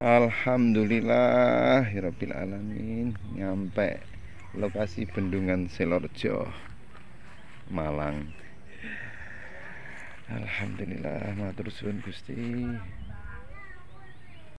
Alhamdulillah Hirobil ya Alamin Nyampe lokasi bendungan Selorjo Malang Alhamdulillah Matur suwun Gusti